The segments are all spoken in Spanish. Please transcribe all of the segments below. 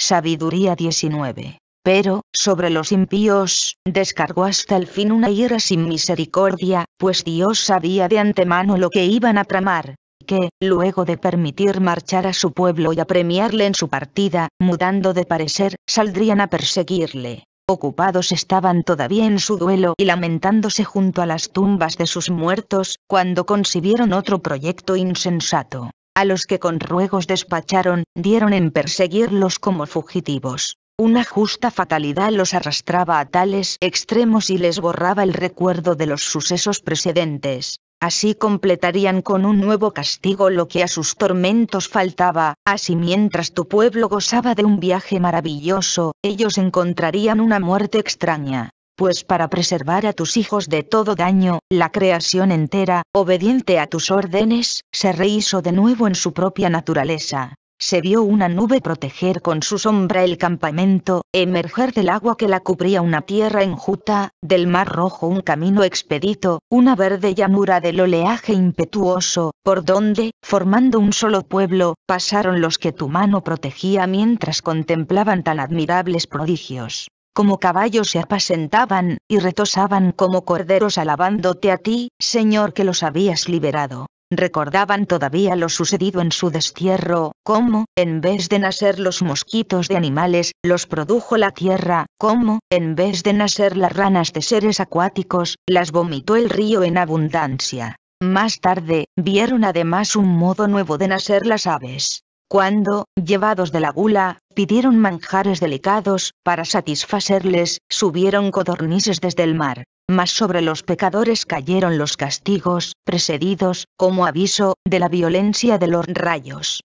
Sabiduría 19. Pero, sobre los impíos, descargó hasta el fin una ira sin misericordia, pues Dios sabía de antemano lo que iban a tramar, que, luego de permitir marchar a su pueblo y apremiarle en su partida, mudando de parecer, saldrían a perseguirle. Ocupados estaban todavía en su duelo y lamentándose junto a las tumbas de sus muertos, cuando concibieron otro proyecto insensato a los que con ruegos despacharon, dieron en perseguirlos como fugitivos. Una justa fatalidad los arrastraba a tales extremos y les borraba el recuerdo de los sucesos precedentes. Así completarían con un nuevo castigo lo que a sus tormentos faltaba, así mientras tu pueblo gozaba de un viaje maravilloso, ellos encontrarían una muerte extraña pues para preservar a tus hijos de todo daño, la creación entera, obediente a tus órdenes, se rehizo de nuevo en su propia naturaleza. Se vio una nube proteger con su sombra el campamento, emerger del agua que la cubría una tierra enjuta, del mar rojo un camino expedito, una verde llanura del oleaje impetuoso, por donde, formando un solo pueblo, pasaron los que tu mano protegía mientras contemplaban tan admirables prodigios como caballos se apacentaban, y retosaban como corderos alabándote a ti, Señor que los habías liberado. Recordaban todavía lo sucedido en su destierro, cómo, en vez de nacer los mosquitos de animales, los produjo la tierra, cómo, en vez de nacer las ranas de seres acuáticos, las vomitó el río en abundancia. Más tarde, vieron además un modo nuevo de nacer las aves. Cuando, llevados de la gula, pidieron manjares delicados, para satisfacerles, subieron codornices desde el mar, mas sobre los pecadores cayeron los castigos, precedidos, como aviso, de la violencia de los rayos.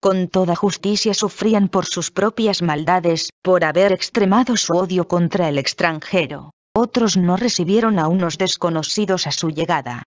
Con toda justicia sufrían por sus propias maldades, por haber extremado su odio contra el extranjero. Otros no recibieron a unos desconocidos a su llegada.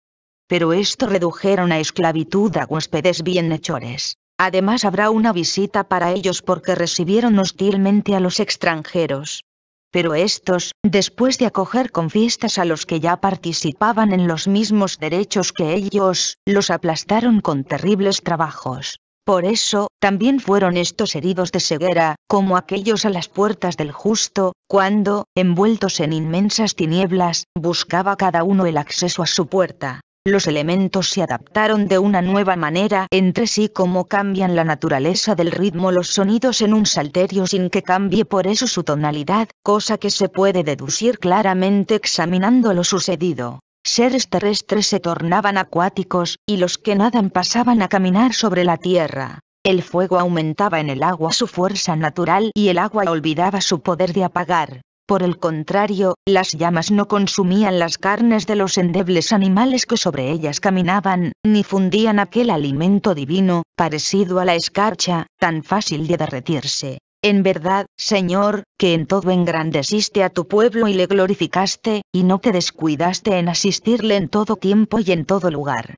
Pero esto redujeron a esclavitud a huéspedes bienhechores. Además habrá una visita para ellos porque recibieron hostilmente a los extranjeros. Pero estos, después de acoger con fiestas a los que ya participaban en los mismos derechos que ellos, los aplastaron con terribles trabajos. Por eso, también fueron estos heridos de ceguera, como aquellos a las puertas del justo, cuando, envueltos en inmensas tinieblas, buscaba cada uno el acceso a su puerta. Los elementos se adaptaron de una nueva manera entre sí como cambian la naturaleza del ritmo los sonidos en un salterio sin que cambie por eso su tonalidad, cosa que se puede deducir claramente examinando lo sucedido. Seres terrestres se tornaban acuáticos, y los que nadan pasaban a caminar sobre la tierra. El fuego aumentaba en el agua su fuerza natural y el agua olvidaba su poder de apagar. Por el contrario, las llamas no consumían las carnes de los endebles animales que sobre ellas caminaban, ni fundían aquel alimento divino, parecido a la escarcha, tan fácil de derretirse. En verdad, Señor, que en todo engrandeciste a tu pueblo y le glorificaste, y no te descuidaste en asistirle en todo tiempo y en todo lugar.